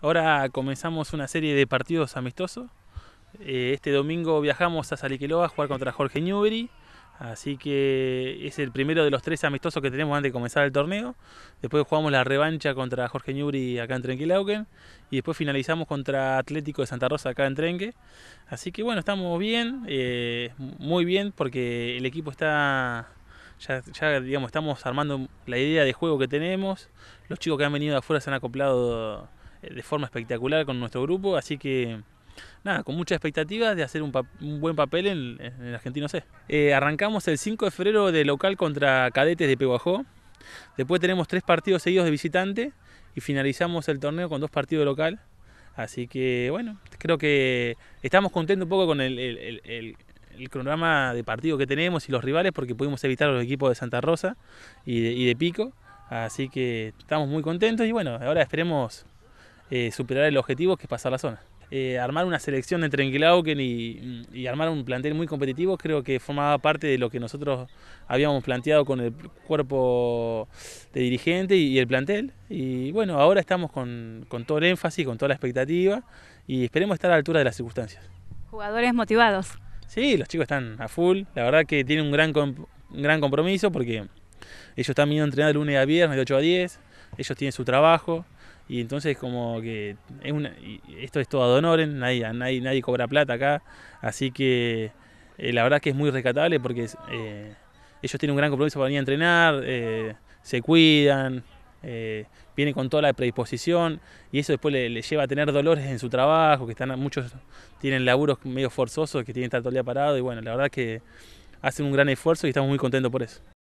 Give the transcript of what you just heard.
Ahora comenzamos una serie de partidos amistosos. Eh, este domingo viajamos a Saliqueloa a jugar contra Jorge Newbery. Así que es el primero de los tres amistosos que tenemos antes de comenzar el torneo. Después jugamos la revancha contra Jorge Newbery acá en Trenquilauquen. Y después finalizamos contra Atlético de Santa Rosa acá en Trenque. Así que bueno, estamos bien, eh, muy bien, porque el equipo está ya, ya, digamos estamos armando la idea de juego que tenemos. Los chicos que han venido de afuera se han acoplado de forma espectacular con nuestro grupo, así que nada, con muchas expectativas de hacer un, buen papel en, el Argentino C. Eh, arrancamos el 5 de febrero de local contra Cadetes de Peguajó, después tenemos tres partidos seguidos de visitante y finalizamos el torneo con dos partidos de local, así que bueno, creo que estamos contentos un poco con el, el, el el cronograma de partido que tenemos y los rivales porque pudimos evitar los equipos de Santa Rosa y y de Pico. Así que estamos muy contentos y bueno, ahora esperemos eh, superar el objetivo que es pasar la zona. Eh, armar una selección de Trenklauken y, armar un plantel muy competitivo creo que formaba parte de lo que nosotros habíamos planteado con el cuerpo de dirigente y, el plantel. Y bueno, ahora estamos con, todo el énfasis, con toda la expectativa y esperemos estar a la altura de las circunstancias. Jugadores motivados. Sí, los chicos están a full. La verdad que tienen un gran, gran compromiso porque ellos están viendo a entrenar de lunes a viernes, de 8 a 10. Ellos tienen su trabajo. Y entonces como que es una, esto es todo ad honorem, nadie, nadie, cobra plata acá. Así que eh, la verdad que es muy rescatable porque eh, ellos tienen un gran compromiso para venir a entrenar, eh, se cuidan, vienen con toda la predisposición y eso después les le lleva a tener dolores en su trabajo, que están muchos tienen laburos medio forzosos, que tienen que estar todo el día parado y bueno, la verdad que hacen un gran esfuerzo y estamos muy contentos por eso.